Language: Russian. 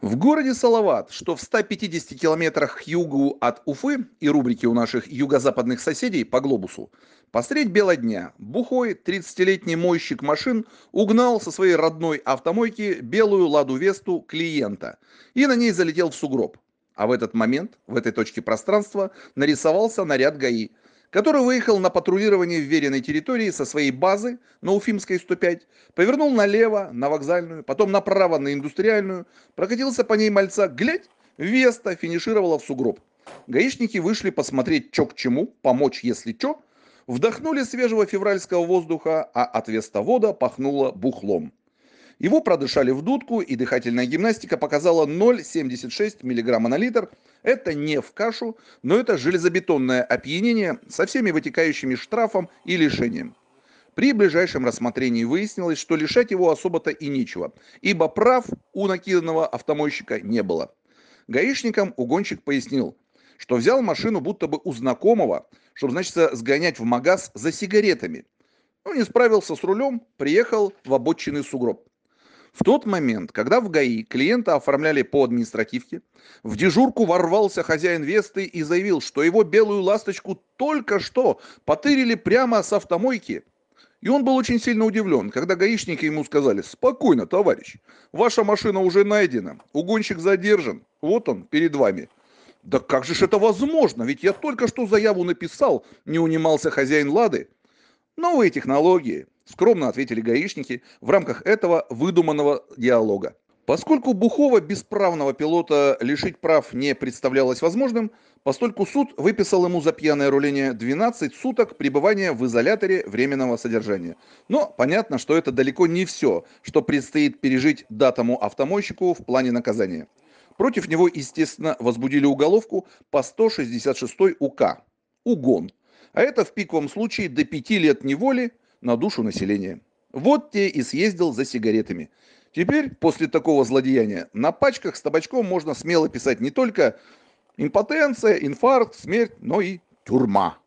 В городе Салават, что в 150 километрах к югу от Уфы и рубрики у наших юго-западных соседей по глобусу, посредь бела дня бухой 30-летний мойщик машин угнал со своей родной автомойки белую «Ладу Весту» клиента и на ней залетел в сугроб. А в этот момент, в этой точке пространства, нарисовался наряд ГАИ – который выехал на патрулирование вверенной территории со своей базы на Уфимской 105, повернул налево на вокзальную, потом направо на индустриальную, прокатился по ней мальца, глядь, Веста финишировала в сугроб. Гаишники вышли посмотреть, чё к чему, помочь, если чё, вдохнули свежего февральского воздуха, а от вестовода пахнуло бухлом. Его продышали в дудку, и дыхательная гимнастика показала 0,76 мг на литр. Это не в кашу, но это железобетонное опьянение со всеми вытекающими штрафом и лишением. При ближайшем рассмотрении выяснилось, что лишать его особо-то и нечего, ибо прав у накиданного автомойщика не было. Гаишникам угонщик пояснил, что взял машину будто бы у знакомого, чтобы, значит, сгонять в магаз за сигаретами. Ну, не справился с рулем, приехал в обочины сугроб. В тот момент, когда в ГАИ клиента оформляли по административке, в дежурку ворвался хозяин Весты и заявил, что его белую ласточку только что потырили прямо с автомойки. И он был очень сильно удивлен, когда гаишники ему сказали «Спокойно, товарищ, ваша машина уже найдена, угонщик задержан, вот он перед вами». «Да как же это возможно? Ведь я только что заяву написал», – не унимался хозяин Лады. «Новые технологии», скромно ответили гаишники в рамках этого выдуманного диалога. Поскольку Бухова бесправного пилота лишить прав не представлялось возможным, постольку суд выписал ему за пьяное руление 12 суток пребывания в изоляторе временного содержания. Но понятно, что это далеко не все, что предстоит пережить датому автомойщику в плане наказания. Против него, естественно, возбудили уголовку по 166 УК – угон. А это в пиковом случае до 5 лет неволи на душу населения. Вот те и съездил за сигаретами. Теперь, после такого злодеяния, на пачках с табачком можно смело писать не только импотенция, инфаркт, смерть, но и тюрьма.